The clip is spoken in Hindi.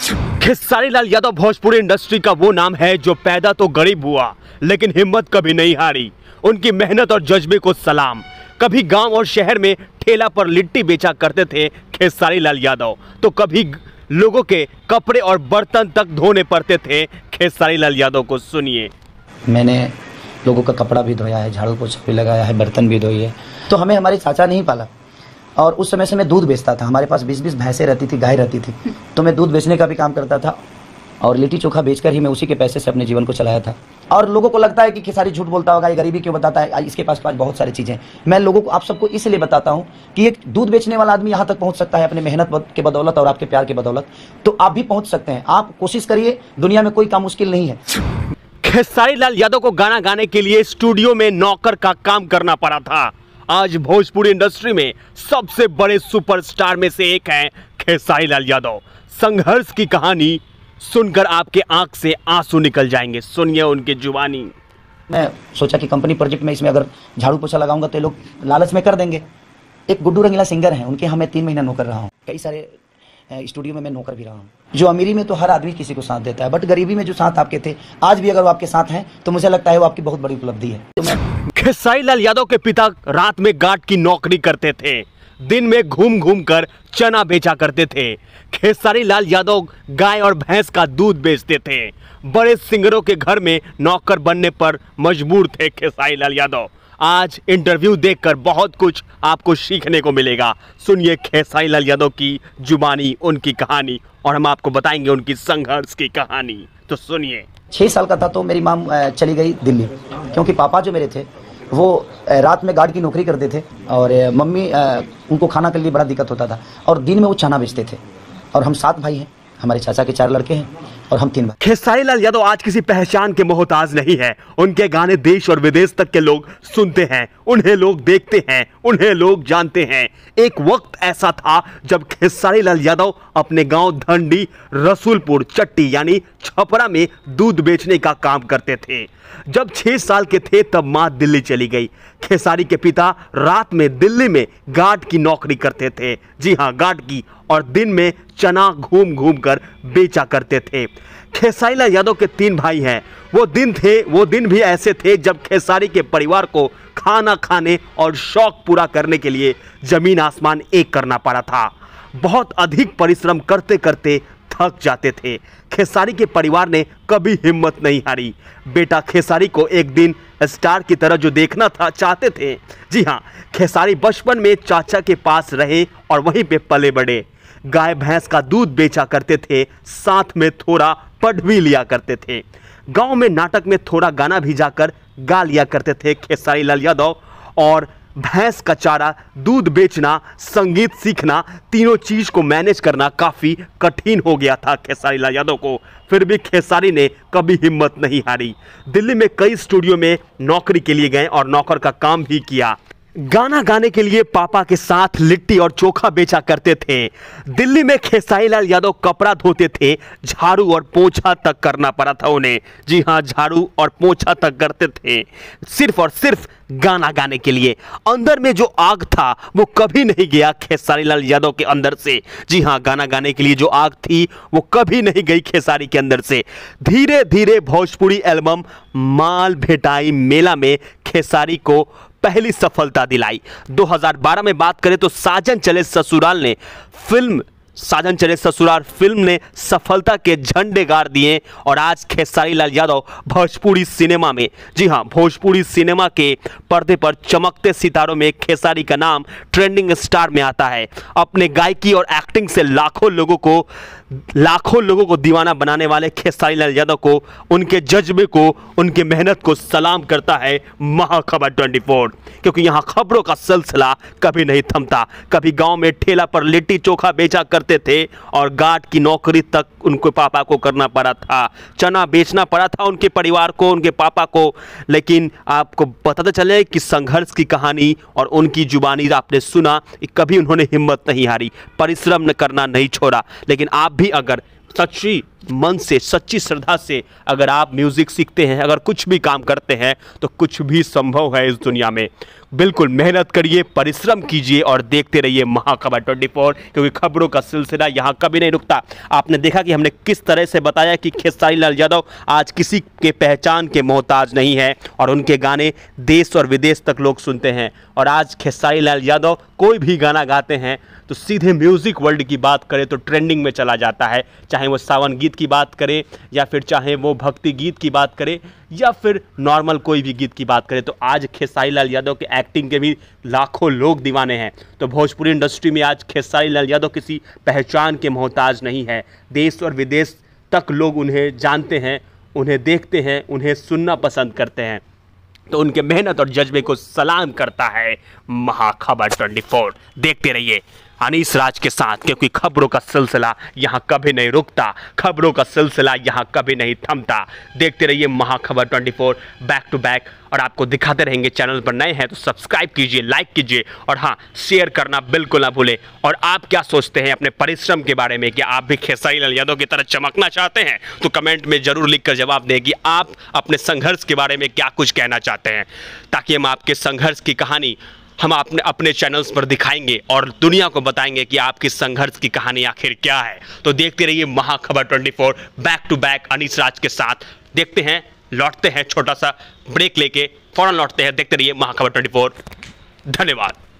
खेसारी लाल यादव भोजपुरी इंडस्ट्री का वो नाम है जो पैदा तो गरीब हुआ लेकिन हिम्मत कभी नहीं हारी उनकी मेहनत और जज्बे को सलाम कभी गांव और शहर में ठेला पर लिट्टी बेचा करते थे खेसारी लाल यादव तो कभी लोगों के कपड़े और बर्तन तक धोने पड़ते थे खेसारी लाल यादव को सुनिए मैंने लोगों का कपड़ा भी धोया है झाड़ू पोछा भी लगाया है बर्तन भी धोई है तो हमें हमारे चाचा नहीं पाला और उस समय से मैं दूध बेचता था हमारे पास बीस बीस भैंसें रहती थी गाय रहती थी तो मैं दूध बेचने का भी काम करता था और लिट्टी चोखा बेचकर ही मैं उसी के पैसे से अपने जीवन को चलाया था और लोगों को लगता है कि खेसारी झूठ बोलता होगा ये गरीबी क्यों बताता है इसके पास पास बहुत सारी चीज़ें मैं लोगों को आप सबको इसलिए बताता हूँ कि एक दूध बेचने वाला आदमी यहाँ तक पहुँच सकता है अपने मेहनत के बदौलत और आपके प्यार के बदौलत तो आप भी पहुँच सकते हैं आप कोशिश करिए दुनिया में कोई काम मुश्किल नहीं है खेसारी लाल यादव को गाना गाने के लिए स्टूडियो में नौकर का काम करना पड़ा था आज भोजपुरी इंडस्ट्री में सबसे बड़े सुपरस्टार में से एक हैं खेसारी लाल यादव संघर्ष की कहानी सुनकर आपके आंख से आंसू निकल जाएंगे सुनिए उनकी जुबानी मैं सोचा कि कंपनी प्रोजेक्ट में इसमें अगर झाड़ू पोछा लगाऊंगा तो लोग लालच में कर देंगे एक गुड्डू रंगीला सिंगर हैं उनके हमें तीन महीना नौकर रहा हूँ कई सारे स्टूडियो में मैं नौकर भी रहा हूँ जो अमीरी में तो हर आदमी किसी को साथ देता है बट गरीबी में जो साथ आपके थे आज भी अगर वो आपके साथ हैं तो मुझे लगता है वो आपकी बहुत बड़ी उपलब्धि है तो खेसाई लाल यादव के पिता रात में गार्ड की नौकरी करते थे दिन में घूम घूम कर चना बेचा करते थे खेसारी लाल यादव गाय और भैंस का दूध बेचते थे बड़े सिंगरों के घर में नौकर बनने पर मजबूर थे खेसारी लाल यादव आज इंटरव्यू देखकर बहुत कुछ आपको सीखने को मिलेगा सुनिए खेसाई लाल यादव की जुबानी उनकी कहानी और हम आपको बताएंगे उनकी संघर्ष की कहानी तो सुनिए छह साल का था तो मेरी माम चली गई दिल्ली क्योंकि पापा जो मेरे थे वो रात में गार्ड की नौकरी करते थे और मम्मी उनको खाना के लिए बड़ा दिक्कत होता था और दिन में वो चना बेचते थे और हम सात भाई हैं हमारे चाचा के चार लड़के हैं और हम तीन भाई खेसारी लाल यादव आज किसी पहचान के मोहताज नहीं है उनके गाने देश और विदेश तक के लोग सुनते हैं उन्हें लोग देखते हैं उन्हें लोग जानते हैं एक वक्त ऐसा था जब खेसारी लाल यादव अपने गांव धंडी रसूलपुर चट्टी यानी छपरा में दूध बेचने का काम करते थे जब छह साल के थे तब माँ दिल्ली चली गई खेसारी के पिता रात में दिल्ली में गार्ड की नौकरी करते थे जी हाँ गार्ड की और दिन में चना घूम घूम कर बेचा करते थे खेसाईला यादव के तीन भाई हैं वो दिन थे वो दिन भी ऐसे थे जब खेसारी के परिवार को खाना खाने और शौक पूरा करने के लिए जमीन आसमान एक करना पड़ा था बहुत अधिक परिश्रम करते करते थक जाते थे खेसारी के परिवार ने कभी हिम्मत नहीं हारी बेटा खेसारी को एक दिन स्टार की तरह जो देखना था चाहते थे जी हाँ खेसारी बचपन में चाचा के पास रहे और वहीं पे पले बढ़े गाय भैंस का दूध बेचा करते थे साथ में थोड़ा पढ़ भी लिया करते थे गांव में नाटक में थोड़ा गाना भी जाकर गा लिया करते थे खेसारी लाल यादव और भैंस का चारा दूध बेचना संगीत सीखना तीनों चीज़ को मैनेज करना काफ़ी कठिन हो गया था खेसारी लाल यादव को फिर भी खेसारी ने कभी हिम्मत नहीं हारी दिल्ली में कई स्टूडियो में नौकरी के लिए गए और नौकर का काम भी किया गाना गाने के लिए पापा के साथ लिट्टी और चोखा बेचा करते थे दिल्ली में लाल यादव कपड़ा धोते थे झाड़ू और पोछा तक करना पड़ा था उन्हें जी हाँ झाड़ू और पोछा तक करते थे सिर्फ और सिर्फ गाना गाने के लिए अंदर में जो आग था वो कभी नहीं गया खेसारी लाल यादव के अंदर से जी हाँ गाना गाने के लिए जो आग थी वो कभी नहीं गई खेसारी के अंदर से धीरे धीरे भोजपुरी एल्बम माल भेटाई मेला में खेसारी को पहली सफलता दिलाई 2012 में बात करें तो साजन चले ससुराल ने फिल्म साजन चले ससुराल फिल्म ने सफलता के झंडे गाड़ दिए और आज खेसारी लाल यादव भोजपुरी सिनेमा में जी हां भोजपुरी सिनेमा के पर्दे पर चमकते सितारों में खेसारी का नाम ट्रेंडिंग स्टार में आता है अपने गायकी और एक्टिंग से लाखों लोगों को लाखों लोगों को दीवाना बनाने वाले खेसारी लाल यादव को उनके जज्बे को उनकी मेहनत को सलाम करता है महाखबर ट्वेंटी क्योंकि यहाँ खबरों का सिलसिला कभी नहीं थमता कभी गाँव में ठेला पर लिट्टी चोखा बेचा कर करते थे और गार्ड की नौकरी तक उनके पापा को करना पड़ा था चना बेचना पड़ा था उनके परिवार को उनके पापा को लेकिन आपको तो चले कि संघर्ष की कहानी और उनकी जुबानी आपने सुना कि कभी उन्होंने हिम्मत नहीं हारी परिश्रम करना नहीं छोड़ा लेकिन आप भी अगर सच्ची मन से सच्ची श्रद्धा से अगर आप म्यूज़िक सीखते हैं अगर कुछ भी काम करते हैं तो कुछ भी संभव है इस दुनिया में बिल्कुल मेहनत करिए परिश्रम कीजिए और देखते रहिए महाखबर फोर क्योंकि खबरों का सिलसिला यहाँ कभी नहीं रुकता आपने देखा कि हमने किस तरह से बताया कि खेसारी लाल यादव आज किसी के पहचान के मोहताज नहीं है और उनके गाने देश और विदेश तक लोग सुनते हैं और आज खेसारी लाल यादव कोई भी गाना गाते हैं तो सीधे म्यूज़िक वर्ल्ड की बात करें तो ट्रेंडिंग में चला जाता है चाहे वो सावन गीत गीत की बात करें या फिर चाहे वो भक्ति गीत की बात करें या फिर नॉर्मल कोई भी गीत की बात करें तो आज खेसारी लाल यादव के एक्टिंग के भी लाखों लोग दीवाने हैं तो भोजपुरी इंडस्ट्री में आज खेसारी लाल यादव किसी पहचान के मोहताज नहीं है देश और विदेश तक लोग उन्हें जानते हैं उन्हें देखते हैं उन्हें सुनना पसंद करते हैं तो उनके मेहनत और जज्बे को सलाम करता है महाखबर 24 देखते रहिए अनिस राज के साथ क्योंकि खबरों का सिलसिला यहाँ कभी नहीं रुकता खबरों का सिलसिला यहाँ कभी नहीं थमता देखते रहिए महाखबर 24 बैक टू बैक और आपको दिखाते रहेंगे चैनल पर नए हैं तो सब्सक्राइब कीजिए लाइक कीजिए और हाँ शेयर करना बिल्कुल ना भूलें और आप क्या सोचते हैं अपने परिश्रम के बारे में कि आप भी खेसाई लाल यादव की तरह चमकना चाहते हैं तो कमेंट में जरूर लिखकर जवाब दें कि आप अपने संघर्ष के बारे में क्या कुछ कहना चाहते हैं ताकि हम आपके संघर्ष की कहानी हम अपने अपने चैनल्स पर दिखाएंगे और दुनिया को बताएंगे कि आपके संघर्ष की कहानी आखिर क्या है तो देखते रहिए Mahakhabar 24 back to back Anish Raj के साथ देखते हैं लौटते हैं छोटा सा ब्रेक लेके फौरन लौटते हैं देखते रहिए महाखबर 24 धन्यवाद